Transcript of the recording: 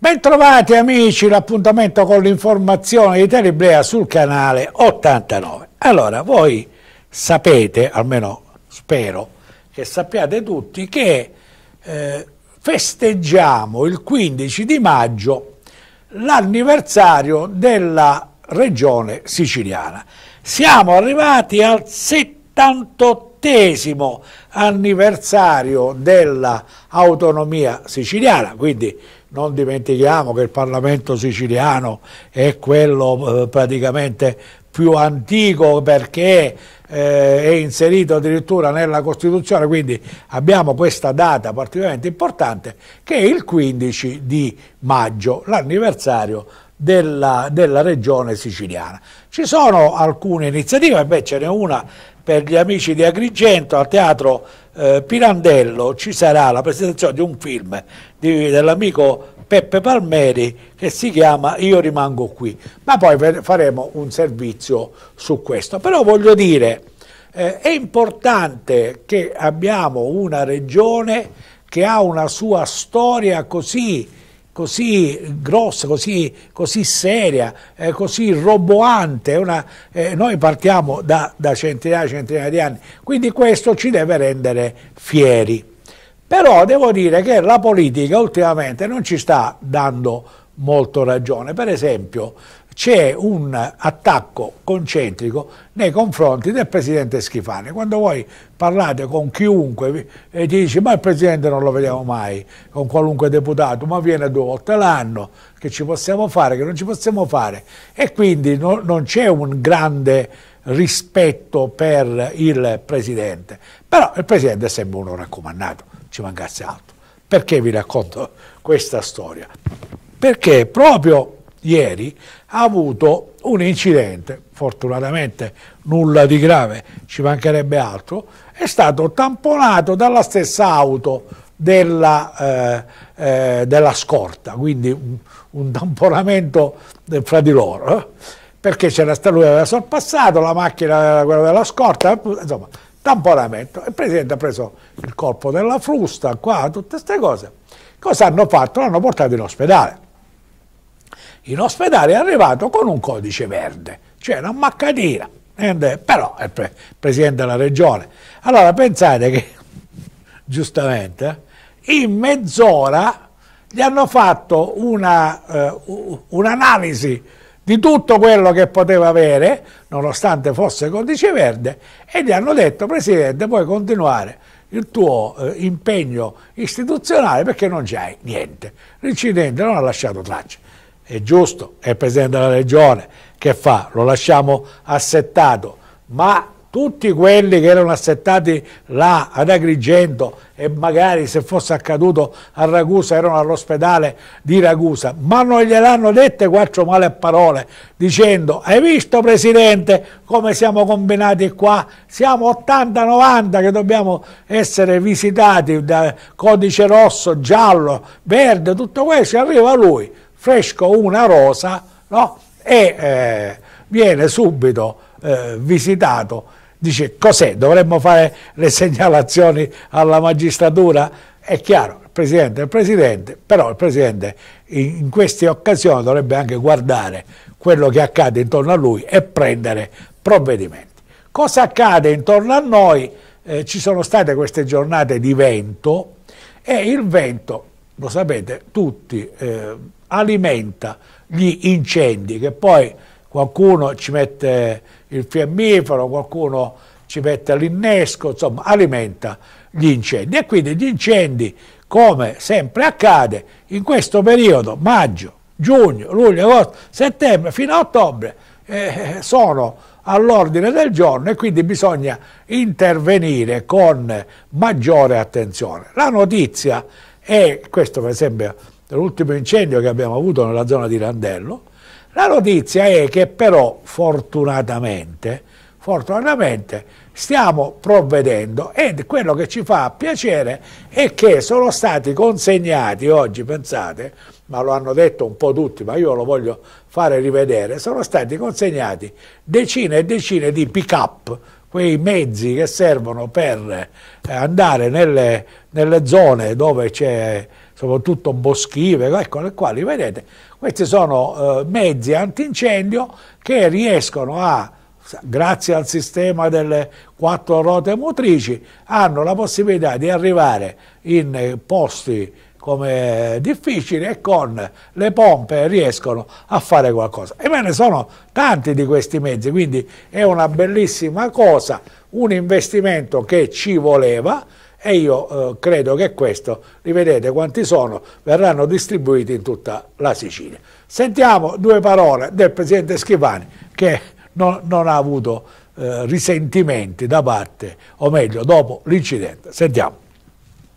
Bentrovati amici, l'appuntamento con l'informazione di Teleblea sul canale 89. Allora, voi sapete, almeno spero che sappiate tutti, che eh, festeggiamo il 15 di maggio l'anniversario della regione siciliana. Siamo arrivati al 78 anniversario dell'autonomia siciliana, quindi non dimentichiamo che il Parlamento siciliano è quello eh, praticamente più antico perché eh, è inserito addirittura nella Costituzione, quindi abbiamo questa data particolarmente importante che è il 15 di maggio, l'anniversario della, della, regione siciliana. Ci sono alcune iniziative, beh ce n'è una per gli amici di Agrigento al teatro eh, Pirandello ci sarà la presentazione di un film di, dell'amico Peppe Palmeri che si chiama Io rimango qui, ma poi faremo un servizio su questo. Però voglio dire, eh, è importante che abbiamo una regione che ha una sua storia così così grossa, così, così seria, eh, così roboante. Una, eh, noi partiamo da, da centinaia e centinaia di anni, quindi questo ci deve rendere fieri. Però devo dire che la politica ultimamente non ci sta dando molto ragione. Per esempio, c'è un attacco concentrico nei confronti del presidente Schifani. Quando voi parlate con chiunque e ti dici ma il presidente non lo vediamo mai, con qualunque deputato, ma viene due volte l'anno, che ci possiamo fare, che non ci possiamo fare. E quindi no, non c'è un grande rispetto per il presidente. Però il presidente è sempre uno raccomandato, ci mancasse altro. Perché vi racconto questa storia? Perché proprio ieri ha avuto un incidente, fortunatamente nulla di grave, ci mancherebbe altro, è stato tamponato dalla stessa auto della, eh, eh, della scorta, quindi un, un tamponamento eh, fra di loro, eh. perché c'era stato lui aveva sorpassato, la macchina quella della scorta, insomma, tamponamento. Il Presidente ha preso il colpo della frusta, qua, tutte queste cose. Cosa hanno fatto? L'hanno portato in ospedale in ospedale è arrivato con un codice verde, cioè una maccatina, però è il presidente della regione. Allora pensate che, giustamente, in mezz'ora gli hanno fatto eh, un'analisi eh, un di tutto quello che poteva avere, nonostante fosse codice verde, e gli hanno detto, Presidente, puoi continuare il tuo eh, impegno istituzionale perché non c'hai niente. L'incidente non ha lasciato tracce è giusto, è il Presidente della Regione, che fa? Lo lasciamo assettato, ma tutti quelli che erano assettati là ad Agrigento e magari se fosse accaduto a Ragusa erano all'ospedale di Ragusa, ma non gliel'hanno dette quattro male parole dicendo hai visto Presidente come siamo combinati qua, siamo 80-90 che dobbiamo essere visitati da codice rosso, giallo, verde, tutto questo, arriva lui fresco una rosa no? e eh, viene subito eh, visitato. Dice cos'è? Dovremmo fare le segnalazioni alla magistratura? È chiaro, il Presidente è il Presidente, però il Presidente in, in queste occasioni dovrebbe anche guardare quello che accade intorno a lui e prendere provvedimenti. Cosa accade intorno a noi? Eh, ci sono state queste giornate di vento e il vento lo sapete tutti, eh, alimenta gli incendi che poi qualcuno ci mette il fiammifero, qualcuno ci mette l'innesco, insomma alimenta gli incendi e quindi gli incendi come sempre accade in questo periodo maggio, giugno, luglio, agosto, settembre fino a ottobre eh, sono all'ordine del giorno e quindi bisogna intervenire con maggiore attenzione. La notizia e questo per esempio l'ultimo incendio che abbiamo avuto nella zona di Randello, la notizia è che però fortunatamente, fortunatamente stiamo provvedendo e quello che ci fa piacere è che sono stati consegnati oggi, pensate, ma lo hanno detto un po' tutti, ma io lo voglio fare rivedere, sono stati consegnati decine e decine di pick-up quei mezzi che servono per eh, andare nelle, nelle zone dove c'è soprattutto boschive, ecco le quali vedete, questi sono eh, mezzi antincendio che riescono a, grazie al sistema delle quattro ruote motrici, hanno la possibilità di arrivare in eh, posti come difficili e con le pompe riescono a fare qualcosa. E me ne sono tanti di questi mezzi, quindi è una bellissima cosa, un investimento che ci voleva e io eh, credo che questo, li vedete quanti sono, verranno distribuiti in tutta la Sicilia. Sentiamo due parole del Presidente Schifani che non, non ha avuto eh, risentimenti da parte, o meglio, dopo l'incidente. Sentiamo.